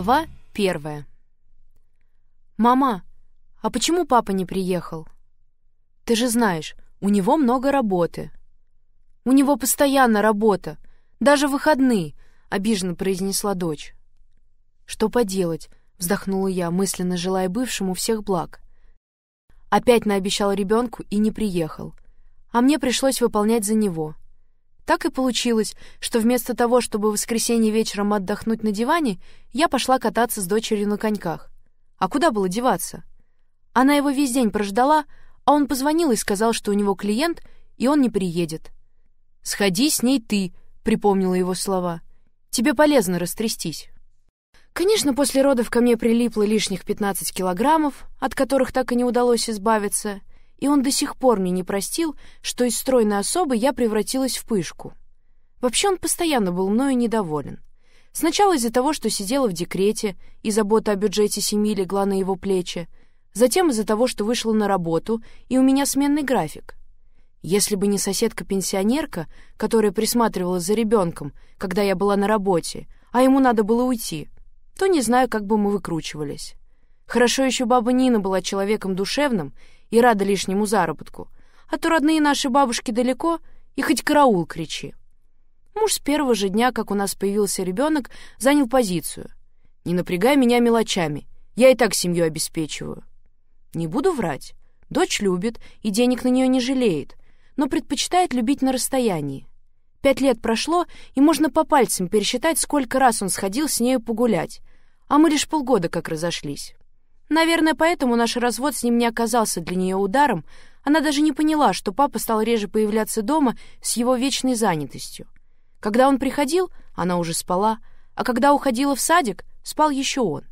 Глава первая. «Мама, а почему папа не приехал?» «Ты же знаешь, у него много работы». «У него постоянно работа, даже выходные», — обиженно произнесла дочь. «Что поделать?» — вздохнула я, мысленно желая бывшему всех благ. Опять наобещал ребенку и не приехал. А мне пришлось выполнять за него — так и получилось, что вместо того, чтобы в воскресенье вечером отдохнуть на диване, я пошла кататься с дочерью на коньках. А куда было деваться? Она его весь день прождала, а он позвонил и сказал, что у него клиент, и он не приедет. «Сходи с ней ты», — припомнила его слова. «Тебе полезно растрястись». Конечно, после родов ко мне прилипло лишних 15 килограммов, от которых так и не удалось избавиться, и он до сих пор мне не простил, что из стройной особы я превратилась в пышку. Вообще он постоянно был мною недоволен. Сначала из-за того, что сидела в декрете, и забота о бюджете семьи легла на его плечи, затем из-за того, что вышла на работу, и у меня сменный график. Если бы не соседка-пенсионерка, которая присматривала за ребенком, когда я была на работе, а ему надо было уйти, то не знаю, как бы мы выкручивались. Хорошо еще баба Нина была человеком душевным и рада лишнему заработку. А то родные наши бабушки далеко, и хоть караул кричи. Муж с первого же дня, как у нас появился ребенок, занял позицию. «Не напрягай меня мелочами, я и так семью обеспечиваю». Не буду врать, дочь любит и денег на нее не жалеет, но предпочитает любить на расстоянии. Пять лет прошло, и можно по пальцам пересчитать, сколько раз он сходил с нею погулять, а мы лишь полгода как разошлись. Наверное, поэтому наш развод с ним не оказался для нее ударом, она даже не поняла, что папа стал реже появляться дома с его вечной занятостью. Когда он приходил, она уже спала, а когда уходила в садик, спал еще он.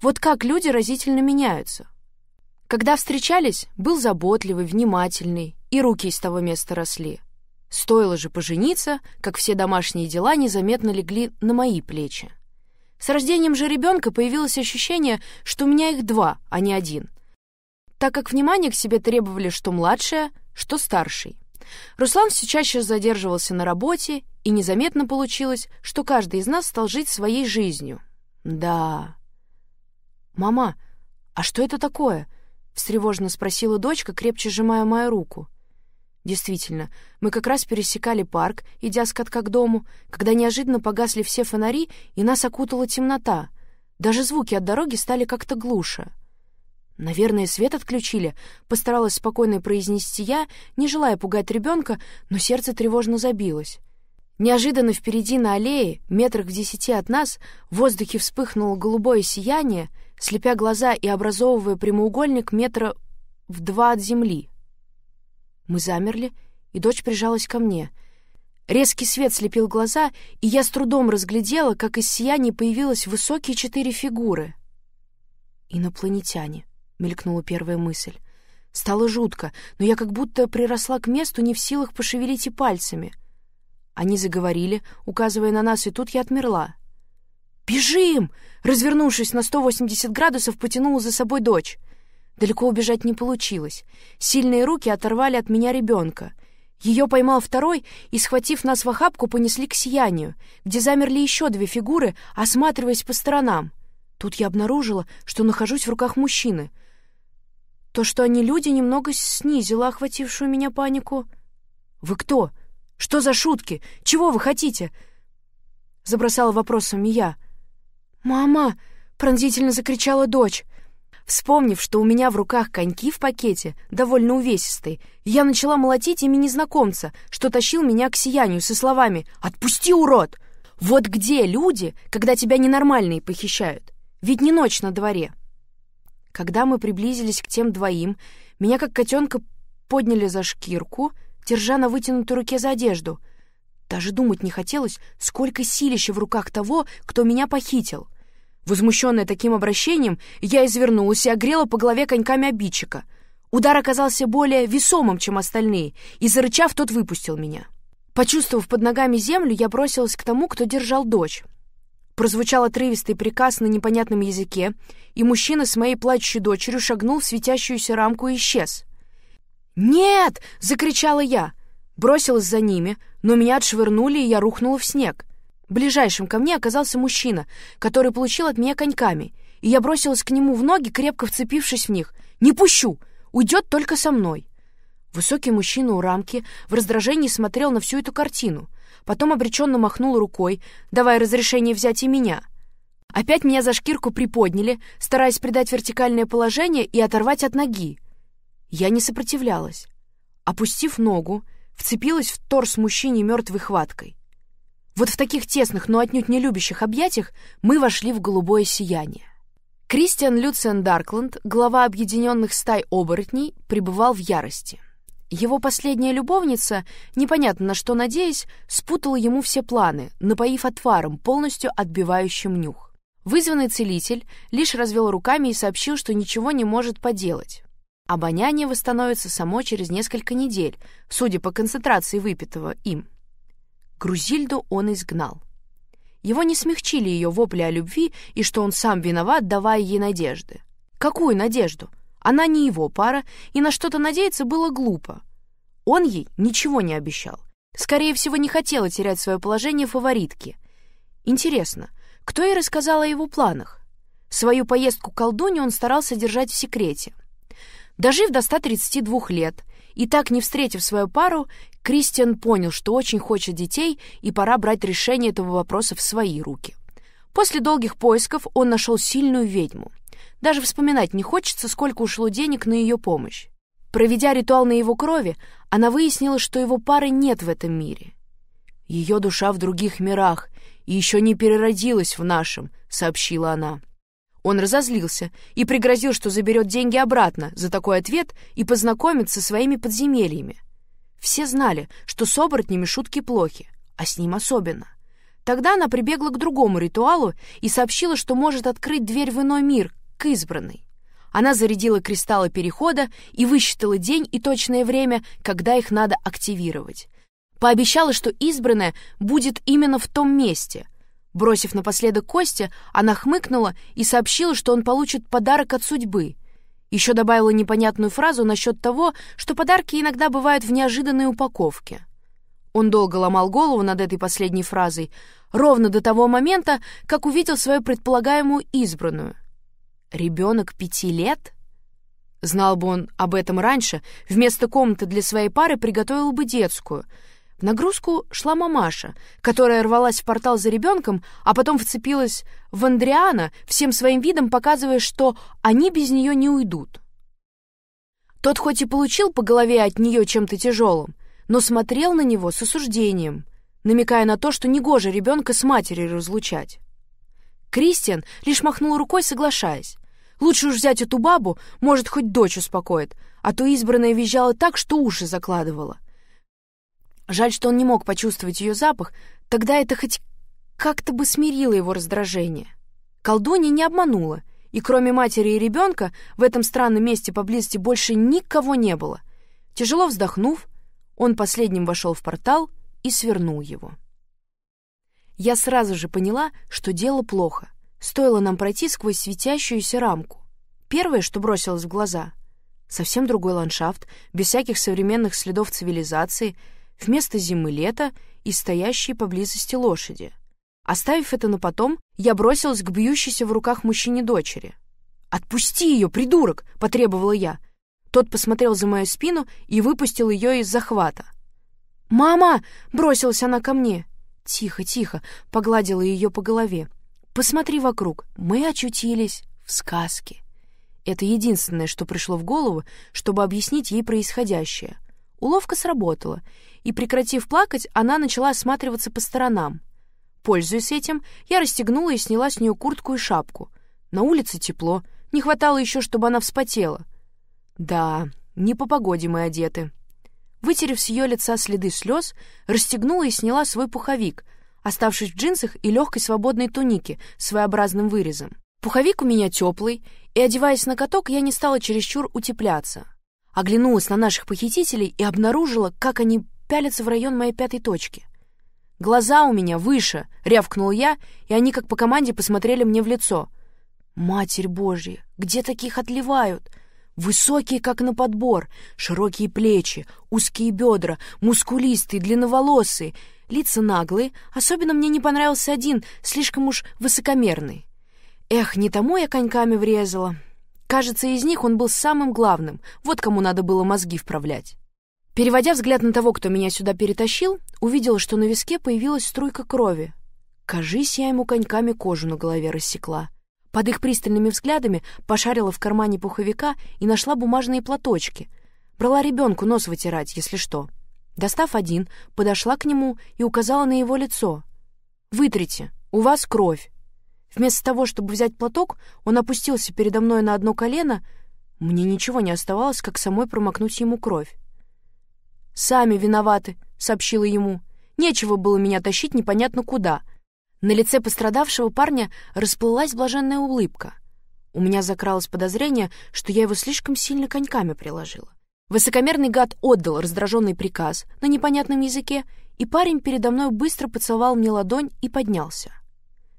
Вот как люди разительно меняются. Когда встречались, был заботливый, внимательный, и руки из того места росли. Стоило же пожениться, как все домашние дела незаметно легли на мои плечи. С рождением же ребенка появилось ощущение, что у меня их два, а не один. Так как внимание к себе требовали что младшая, что старший. Руслан все чаще задерживался на работе, и незаметно получилось, что каждый из нас стал жить своей жизнью. Да. «Мама, а что это такое?» — встревоженно спросила дочка, крепче сжимая мою руку. — Действительно, мы как раз пересекали парк, идя с катка к дому, когда неожиданно погасли все фонари, и нас окутала темнота. Даже звуки от дороги стали как-то глуше. «Наверное, свет отключили», — постаралась спокойно произнести я, не желая пугать ребенка, но сердце тревожно забилось. Неожиданно впереди на аллее, метрах в десяти от нас, в воздухе вспыхнуло голубое сияние, слепя глаза и образовывая прямоугольник метра в два от земли. Мы замерли, и дочь прижалась ко мне. Резкий свет слепил глаза, и я с трудом разглядела, как из сияния появилось высокие четыре фигуры. «Инопланетяне», — мелькнула первая мысль. Стало жутко, но я как будто приросла к месту, не в силах пошевелить и пальцами. Они заговорили, указывая на нас, и тут я отмерла. «Бежим!» — развернувшись на 180 градусов, потянула за собой дочь. Далеко убежать не получилось. Сильные руки оторвали от меня ребенка. Ее поймал второй и, схватив нас в охапку, понесли к сиянию, где замерли еще две фигуры, осматриваясь по сторонам. Тут я обнаружила, что нахожусь в руках мужчины. То, что они люди, немного снизило охватившую меня панику. «Вы кто? Что за шутки? Чего вы хотите?» Забросала вопросами я. «Мама!» — пронзительно закричала дочь — Вспомнив, что у меня в руках коньки в пакете, довольно увесистые, я начала молотить ими незнакомца, что тащил меня к сиянию со словами «Отпусти, урод!» Вот где люди, когда тебя ненормальные похищают? Ведь не ночь на дворе. Когда мы приблизились к тем двоим, меня как котенка подняли за шкирку, держа на вытянутой руке за одежду. Даже думать не хотелось, сколько силища в руках того, кто меня похитил — Возмущенная таким обращением, я извернулась и огрела по голове коньками обидчика. Удар оказался более весомым, чем остальные, и, зарычав, тот выпустил меня. Почувствовав под ногами землю, я бросилась к тому, кто держал дочь. Прозвучал отрывистый приказ на непонятном языке, и мужчина с моей плачущей дочерью шагнул в светящуюся рамку и исчез. «Нет!» — закричала я. Бросилась за ними, но меня отшвырнули, и я рухнула в снег. Ближайшим ко мне оказался мужчина, который получил от меня коньками, и я бросилась к нему в ноги, крепко вцепившись в них. «Не пущу! Уйдет только со мной!» Высокий мужчина у рамки в раздражении смотрел на всю эту картину, потом обреченно махнул рукой, давая разрешение взять и меня. Опять меня за шкирку приподняли, стараясь придать вертикальное положение и оторвать от ноги. Я не сопротивлялась. Опустив ногу, вцепилась в торс мужчине мертвой хваткой. Вот в таких тесных, но отнюдь не любящих объятиях мы вошли в голубое сияние. Кристиан Люциан Даркланд, глава объединенных стай оборотней, пребывал в ярости. Его последняя любовница, непонятно на что надеясь, спутала ему все планы, напоив отваром, полностью отбивающим нюх. Вызванный целитель лишь развел руками и сообщил, что ничего не может поделать. Обоняние восстановится само через несколько недель, судя по концентрации выпитого им. Грузильду он изгнал. Его не смягчили ее вопли о любви и что он сам виноват, давая ей надежды. Какую надежду? Она не его пара, и на что-то надеяться было глупо. Он ей ничего не обещал. Скорее всего, не хотела терять свое положение фаворитки. Интересно, кто ей рассказал о его планах? Свою поездку к колдуне он старался держать в секрете — Дожив до 132 лет и так не встретив свою пару, Кристиан понял, что очень хочет детей и пора брать решение этого вопроса в свои руки. После долгих поисков он нашел сильную ведьму. Даже вспоминать не хочется, сколько ушло денег на ее помощь. Проведя ритуал на его крови, она выяснила, что его пары нет в этом мире. «Ее душа в других мирах и еще не переродилась в нашем», — сообщила она. Он разозлился и пригрозил, что заберет деньги обратно за такой ответ и познакомит со своими подземельями. Все знали, что с оборотнями шутки плохи, а с ним особенно. Тогда она прибегла к другому ритуалу и сообщила, что может открыть дверь в иной мир, к избранной. Она зарядила кристаллы перехода и высчитала день и точное время, когда их надо активировать. Пообещала, что избранная будет именно в том месте — Бросив напоследок Костя, она хмыкнула и сообщила, что он получит подарок от судьбы. Еще добавила непонятную фразу насчет того, что подарки иногда бывают в неожиданной упаковке. Он долго ломал голову над этой последней фразой, ровно до того момента, как увидел свою предполагаемую избранную. «Ребенок пяти лет?» Знал бы он об этом раньше, вместо комнаты для своей пары приготовил бы детскую — в нагрузку шла мамаша, которая рвалась в портал за ребенком, а потом вцепилась в Андриана, всем своим видом показывая, что они без нее не уйдут. Тот хоть и получил по голове от нее чем-то тяжелым, но смотрел на него с осуждением, намекая на то, что негоже ребенка с матерью разлучать. Кристиан лишь махнул рукой, соглашаясь. «Лучше уж взять эту бабу, может, хоть дочь успокоит, а то избранная визжала так, что уши закладывала». Жаль, что он не мог почувствовать ее запах, тогда это хоть как-то бы смирило его раздражение. Колдунья не обманула, и кроме матери и ребенка в этом странном месте поблизости больше никого не было. Тяжело вздохнув, он последним вошел в портал и свернул его. Я сразу же поняла, что дело плохо. Стоило нам пройти сквозь светящуюся рамку. Первое, что бросилось в глаза — совсем другой ландшафт, без всяких современных следов цивилизации — вместо зимы лето и стоящие поблизости лошади. Оставив это на потом, я бросилась к бьющейся в руках мужчине дочери. «Отпусти ее, придурок!» — потребовала я. Тот посмотрел за мою спину и выпустил ее из захвата. «Мама!» — бросилась она ко мне. «Тихо, тихо!» — погладила ее по голове. «Посмотри вокруг. Мы очутились в сказке». Это единственное, что пришло в голову, чтобы объяснить ей происходящее. Уловка сработала, и, прекратив плакать, она начала осматриваться по сторонам. Пользуясь этим, я расстегнула и сняла с нее куртку и шапку. На улице тепло, не хватало еще, чтобы она вспотела. Да, не по погоде мы одеты. Вытерев с ее лица следы слез, расстегнула и сняла свой пуховик, оставшись в джинсах и легкой свободной тунике с своеобразным вырезом. Пуховик у меня теплый, и, одеваясь на каток, я не стала чересчур утепляться. Оглянулась на наших похитителей и обнаружила, как они пялятся в район моей пятой точки. «Глаза у меня выше!» — рявкнул я, и они как по команде посмотрели мне в лицо. «Матерь Божья! Где таких отливают?» Высокие, как на подбор, широкие плечи, узкие бедра, мускулистые, длинноволосые, лица наглые. Особенно мне не понравился один, слишком уж высокомерный. Эх, не тому я коньками врезала. Кажется, из них он был самым главным. Вот кому надо было мозги вправлять. Переводя взгляд на того, кто меня сюда перетащил, увидела, что на виске появилась струйка крови. Кажись, я ему коньками кожу на голове рассекла. Под их пристальными взглядами пошарила в кармане пуховика и нашла бумажные платочки. Брала ребенку нос вытирать, если что. Достав один, подошла к нему и указала на его лицо. «Вытрите, у вас кровь». Вместо того, чтобы взять платок, он опустился передо мной на одно колено. Мне ничего не оставалось, как самой промокнуть ему кровь. «Сами виноваты», — сообщила ему. «Нечего было меня тащить непонятно куда». На лице пострадавшего парня расплылась блаженная улыбка. У меня закралось подозрение, что я его слишком сильно коньками приложила. Высокомерный гад отдал раздраженный приказ на непонятном языке, и парень передо мной быстро поцеловал мне ладонь и поднялся.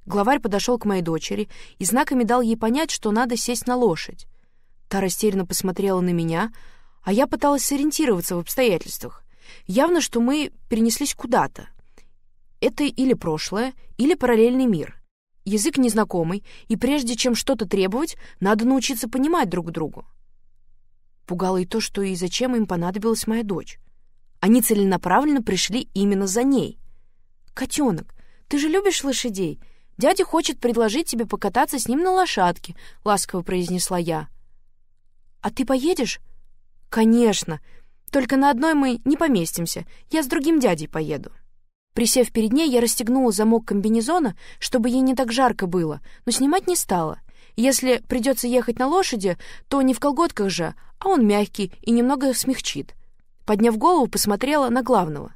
Главарь подошел к моей дочери и знаками дал ей понять, что надо сесть на лошадь. Та растерянно посмотрела на меня, а я пыталась сориентироваться в обстоятельствах. Явно, что мы перенеслись куда-то. Это или прошлое, или параллельный мир. Язык незнакомый, и прежде чем что-то требовать, надо научиться понимать друг другу. Пугало и то, что и зачем им понадобилась моя дочь. Они целенаправленно пришли именно за ней. «Котенок, ты же любишь лошадей? Дядя хочет предложить тебе покататься с ним на лошадке», — ласково произнесла я. «А ты поедешь?» «Конечно. Только на одной мы не поместимся. Я с другим дядей поеду». Присев перед ней, я расстегнула замок комбинезона, чтобы ей не так жарко было, но снимать не стала. Если придется ехать на лошади, то не в колготках же, а он мягкий и немного смягчит. Подняв голову, посмотрела на главного.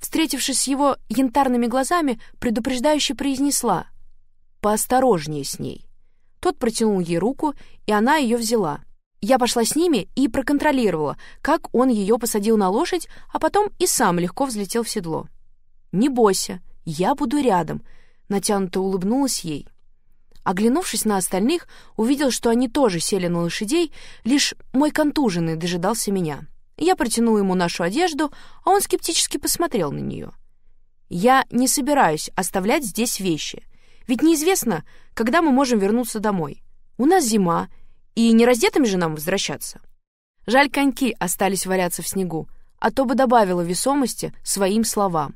Встретившись с его янтарными глазами, предупреждающе произнесла «Поосторожнее с ней». Тот протянул ей руку, и она ее взяла — я пошла с ними и проконтролировала, как он ее посадил на лошадь, а потом и сам легко взлетел в седло. «Не бойся, я буду рядом», — натянуто улыбнулась ей. Оглянувшись на остальных, увидел, что они тоже сели на лошадей, лишь мой контуженный дожидался меня. Я протянула ему нашу одежду, а он скептически посмотрел на нее. «Я не собираюсь оставлять здесь вещи, ведь неизвестно, когда мы можем вернуться домой. У нас зима, и не раздетыми же нам возвращаться? Жаль, коньки остались валяться в снегу, а то бы добавила весомости своим словам.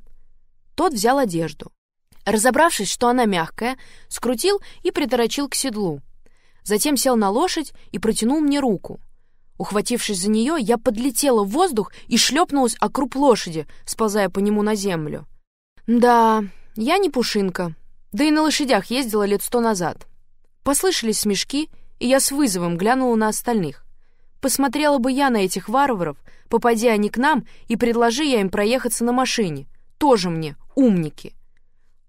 Тот взял одежду. Разобравшись, что она мягкая, скрутил и приторочил к седлу. Затем сел на лошадь и протянул мне руку. Ухватившись за нее, я подлетела в воздух и шлепнулась о круп лошади, сползая по нему на землю. Да, я не пушинка, да и на лошадях ездила лет сто назад. Послышались смешки — и я с вызовом глянула на остальных. Посмотрела бы я на этих варваров, попадя они к нам, и предложи я им проехаться на машине. Тоже мне, умники.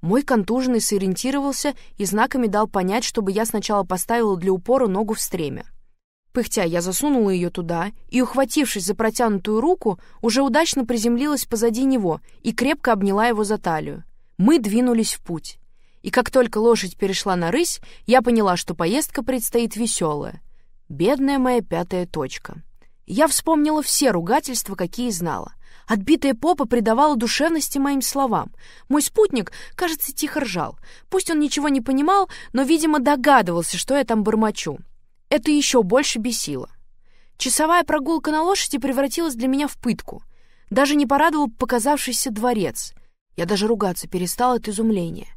Мой контуженный сориентировался и знаками дал понять, чтобы я сначала поставила для упора ногу в стремя. Пыхтя, я засунула ее туда и, ухватившись за протянутую руку, уже удачно приземлилась позади него и крепко обняла его за талию. Мы двинулись в путь и как только лошадь перешла на рысь, я поняла, что поездка предстоит веселая. Бедная моя пятая точка. Я вспомнила все ругательства, какие знала. Отбитая попа придавала душевности моим словам. Мой спутник, кажется, тихо ржал. Пусть он ничего не понимал, но, видимо, догадывался, что я там бормочу. Это еще больше бесило. Часовая прогулка на лошади превратилась для меня в пытку. Даже не порадовал показавшийся дворец. Я даже ругаться перестал от изумления.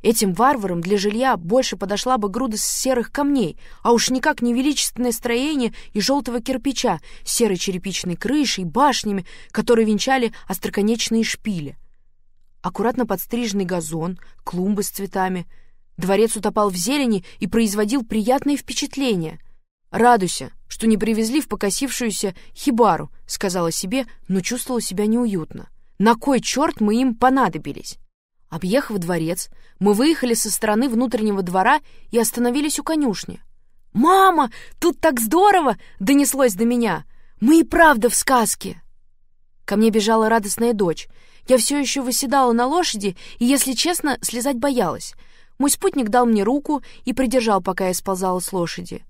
Этим варварам для жилья больше подошла бы груда серых камней, а уж никак не величественное строение и желтого кирпича, серой черепичной крышей, башнями, которые венчали остроконечные шпили. Аккуратно подстриженный газон, клумбы с цветами. Дворец утопал в зелени и производил приятные впечатления. «Радуйся, что не привезли в покосившуюся хибару», — сказала себе, но чувствовала себя неуютно. «На кой черт мы им понадобились?» Объехав дворец, мы выехали со стороны внутреннего двора и остановились у конюшни. «Мама, тут так здорово!» — донеслось до меня. «Мы и правда в сказке!» Ко мне бежала радостная дочь. Я все еще выседала на лошади и, если честно, слезать боялась. Мой спутник дал мне руку и придержал, пока я сползала с лошади.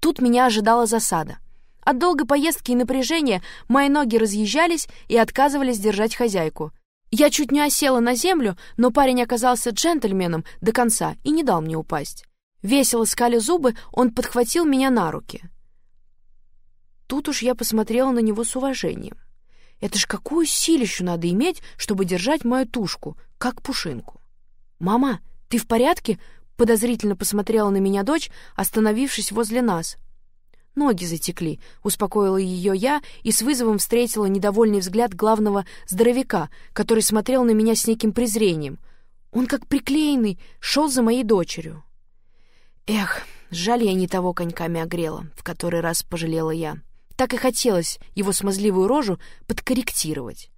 Тут меня ожидала засада. От долгой поездки и напряжения мои ноги разъезжались и отказывались держать хозяйку. Я чуть не осела на землю, но парень оказался джентльменом до конца и не дал мне упасть. Весело скали зубы, он подхватил меня на руки. Тут уж я посмотрела на него с уважением. Это ж какую силищу надо иметь, чтобы держать мою тушку, как пушинку. «Мама, ты в порядке?» — подозрительно посмотрела на меня дочь, остановившись возле нас. Ноги затекли, успокоила ее я и с вызовом встретила недовольный взгляд главного здоровяка, который смотрел на меня с неким презрением. Он как приклеенный шел за моей дочерью. Эх, жаль я не того коньками огрела, в который раз пожалела я. Так и хотелось его смазливую рожу подкорректировать.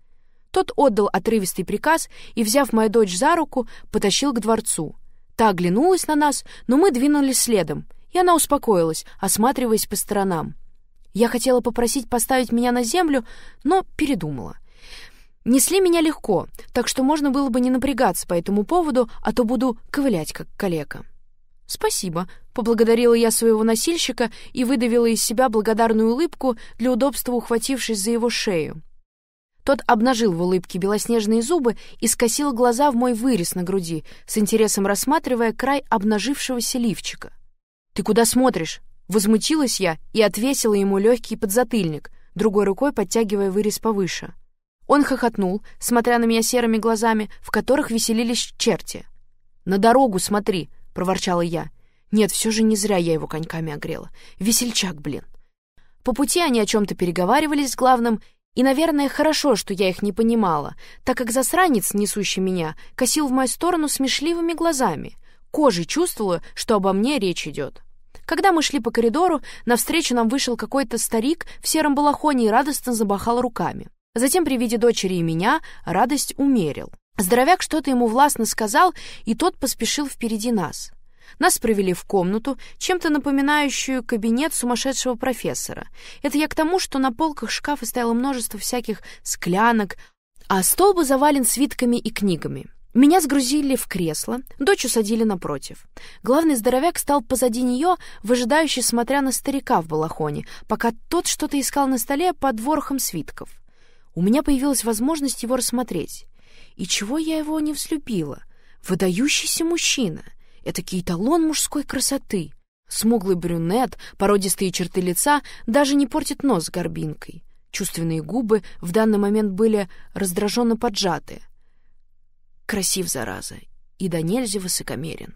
Тот отдал отрывистый приказ и, взяв мою дочь за руку, потащил к дворцу. Та оглянулась на нас, но мы двинулись следом — и она успокоилась, осматриваясь по сторонам. Я хотела попросить поставить меня на землю, но передумала. Несли меня легко, так что можно было бы не напрягаться по этому поводу, а то буду ковылять, как калека. «Спасибо», — поблагодарила я своего носильщика и выдавила из себя благодарную улыбку, для удобства ухватившись за его шею. Тот обнажил в улыбке белоснежные зубы и скосил глаза в мой вырез на груди, с интересом рассматривая край обнажившегося лифчика. «Ты куда смотришь?» Возмутилась я и отвесила ему легкий подзатыльник, другой рукой подтягивая вырез повыше. Он хохотнул, смотря на меня серыми глазами, в которых веселились черти. «На дорогу смотри!» — проворчала я. «Нет, все же не зря я его коньками огрела. Весельчак, блин!» По пути они о чем-то переговаривались с главным, и, наверное, хорошо, что я их не понимала, так как засранец, несущий меня, косил в мою сторону смешливыми глазами. Кожей чувствовала, что обо мне речь идет. Когда мы шли по коридору, навстречу нам вышел какой-то старик в сером балахоне и радостно забахал руками. Затем при виде дочери и меня радость умерил. Здоровяк что-то ему властно сказал, и тот поспешил впереди нас. Нас провели в комнату, чем-то напоминающую кабинет сумасшедшего профессора. Это я к тому, что на полках шкафа стояло множество всяких склянок, а стол был завален свитками и книгами. Меня сгрузили в кресло, дочь усадили напротив. Главный здоровяк стал позади нее, выжидающий, смотря на старика в балахоне, пока тот что-то искал на столе под ворохом свитков. У меня появилась возможность его рассмотреть. И чего я его не взлюбила? Выдающийся мужчина. Этакий эталон мужской красоты. Смуглый брюнет, породистые черты лица, даже не портит нос горбинкой. Чувственные губы в данный момент были раздраженно поджатые красив, зараза, и до нельзя высокомерен.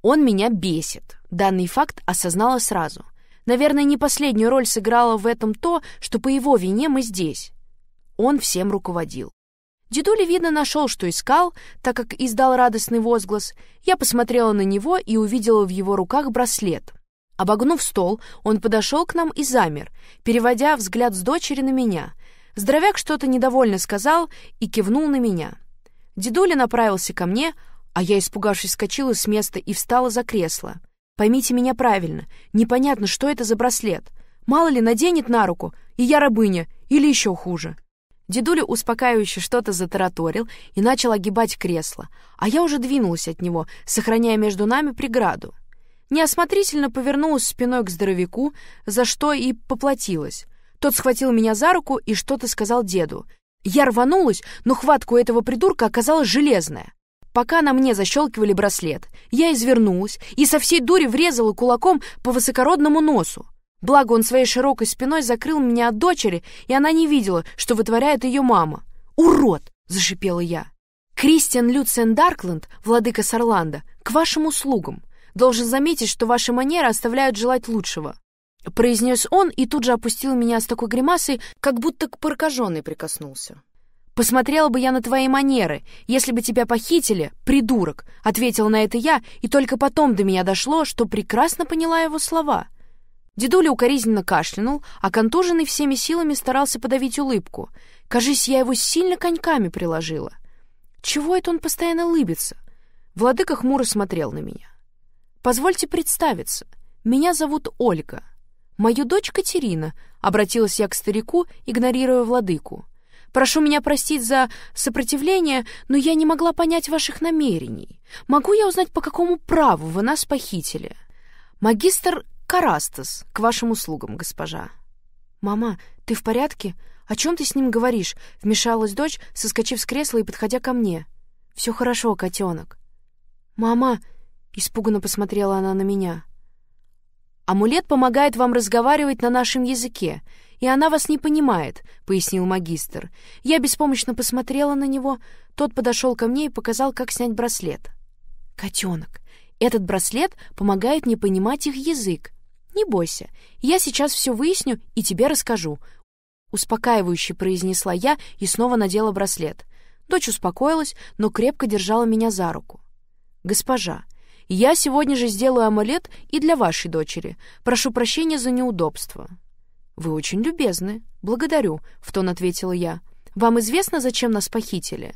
Он меня бесит. Данный факт осознала сразу. Наверное, не последнюю роль сыграло в этом то, что по его вине мы здесь. Он всем руководил. Дедуля, видно, нашел, что искал, так как издал радостный возглас. Я посмотрела на него и увидела в его руках браслет. Обогнув стол, он подошел к нам и замер, переводя взгляд с дочери на меня. Здоровяк что-то недовольно сказал и кивнул на меня. Дедуля направился ко мне, а я, испугавшись, скочила с места и встала за кресло. Поймите меня правильно, непонятно, что это за браслет. Мало ли, наденет на руку, и я рабыня, или еще хуже. Дедуля успокаивающе что-то затараторил и начал огибать кресло, а я уже двинулась от него, сохраняя между нами преграду. Неосмотрительно повернулась спиной к здоровяку, за что и поплатилась. Тот схватил меня за руку и что-то сказал деду, я рванулась, но хватка у этого придурка оказалась железная. Пока на мне защелкивали браслет, я извернулась и со всей дури врезала кулаком по высокородному носу. Благо он своей широкой спиной закрыл меня от дочери, и она не видела, что вытворяет ее мама. «Урод!» — зашипела я. «Кристиан Люцен Даркленд, владыка Сарланда, к вашим услугам. Должен заметить, что ваши манеры оставляют желать лучшего». — произнес он и тут же опустил меня с такой гримасой, как будто к прокаженной прикоснулся. «Посмотрела бы я на твои манеры, если бы тебя похитили, придурок!» — ответил на это я, и только потом до меня дошло, что прекрасно поняла его слова. Дедуля укоризненно кашлянул, а контуженный всеми силами старался подавить улыбку. Кажись, я его сильно коньками приложила. Чего это он постоянно улыбится? Владыка хмуро смотрел на меня. «Позвольте представиться. Меня зовут Ольга». «Мою дочь Катерина», — обратилась я к старику, игнорируя владыку. «Прошу меня простить за сопротивление, но я не могла понять ваших намерений. Могу я узнать, по какому праву вы нас похитили?» «Магистр Карастас, к вашим услугам, госпожа». «Мама, ты в порядке? О чем ты с ним говоришь?» — вмешалась дочь, соскочив с кресла и подходя ко мне. «Все хорошо, котенок». «Мама!» — испуганно посмотрела она на меня. «Амулет помогает вам разговаривать на нашем языке, и она вас не понимает», — пояснил магистр. Я беспомощно посмотрела на него. Тот подошел ко мне и показал, как снять браслет. «Котенок, этот браслет помогает не понимать их язык. Не бойся, я сейчас все выясню и тебе расскажу», — успокаивающе произнесла я и снова надела браслет. Дочь успокоилась, но крепко держала меня за руку. «Госпожа, я сегодня же сделаю амулет и для вашей дочери. Прошу прощения за неудобство». «Вы очень любезны. Благодарю», — в тон ответила я. «Вам известно, зачем нас похитили?»